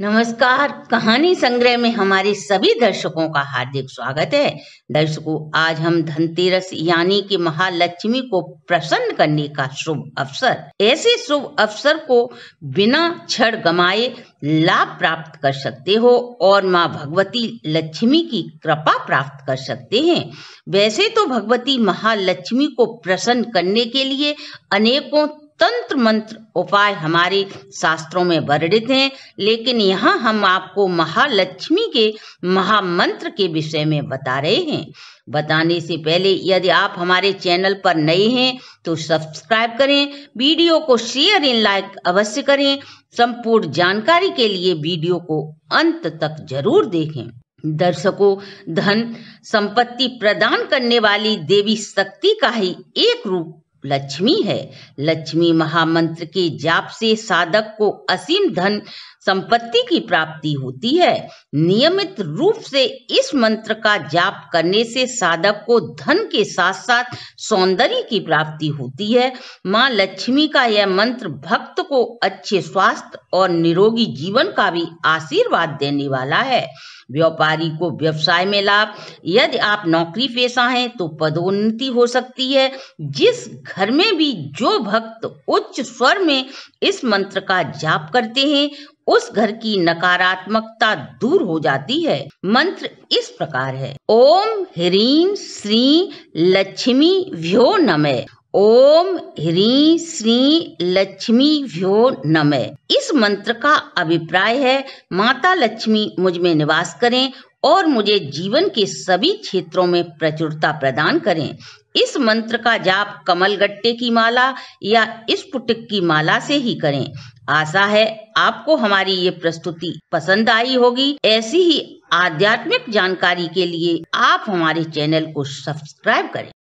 नमस्कार कहानी संग्रह में हमारे सभी दर्शकों का हार्दिक स्वागत है दर्शकों आज हम धनतेरस यानी कि महालक्ष्मी को प्रसन्न करने का शुभ अवसर ऐसे शुभ अवसर को बिना क्षण गमाए लाभ प्राप्त कर सकते हो और माँ भगवती लक्ष्मी की कृपा प्राप्त कर सकते हैं वैसे तो भगवती महालक्ष्मी को प्रसन्न करने के लिए अनेकों तंत्र मंत्र उपाय हमारे शास्त्रों में वर्णित हैं लेकिन यहाँ हम आपको महालक्ष्मी के महामंत्र के विषय में बता रहे हैं बताने से पहले यदि आप हमारे चैनल पर नए हैं तो सब्सक्राइब करें वीडियो को शेयर इन लाइक अवश्य करें संपूर्ण जानकारी के लिए वीडियो को अंत तक जरूर देखें दर्शकों धन संपत्ति प्रदान करने वाली देवी शक्ति का ही एक रूप लक्ष्मी है लक्ष्मी महामंत्र के जाप से साधक को असीम धन संपत्ति की प्राप्ति होती है नियमित रूप से इस मंत्र का जाप करने से साधक को धन के साथ साथ सौंदर्य की प्राप्ति होती है माँ लक्ष्मी का यह मंत्र भक्त को अच्छे स्वास्थ्य और निरोगी जीवन का भी आशीर्वाद देने वाला है व्यापारी को व्यवसाय में लाभ यदि आप नौकरी पेशा हैं तो पदोन्नति हो सकती है जिस घर में भी जो भक्त उच्च स्वर में इस मंत्र का जाप करते हैं उस घर की नकारात्मकता दूर हो जाती है मंत्र इस प्रकार है ओम ह्रीम श्री लक्ष्मी व्यो नमय ओम ह्री श्री लक्ष्मी व्यो नमः इस मंत्र का अभिप्राय है माता लक्ष्मी मुझ में निवास करें और मुझे जीवन के सभी क्षेत्रों में प्रचुरता प्रदान करें इस मंत्र का जाप कमल गट्टे की माला या इस पुटक की माला से ही करें आशा है आपको हमारी ये प्रस्तुति पसंद आई होगी ऐसी ही आध्यात्मिक जानकारी के लिए आप हमारे चैनल को सब्सक्राइब करें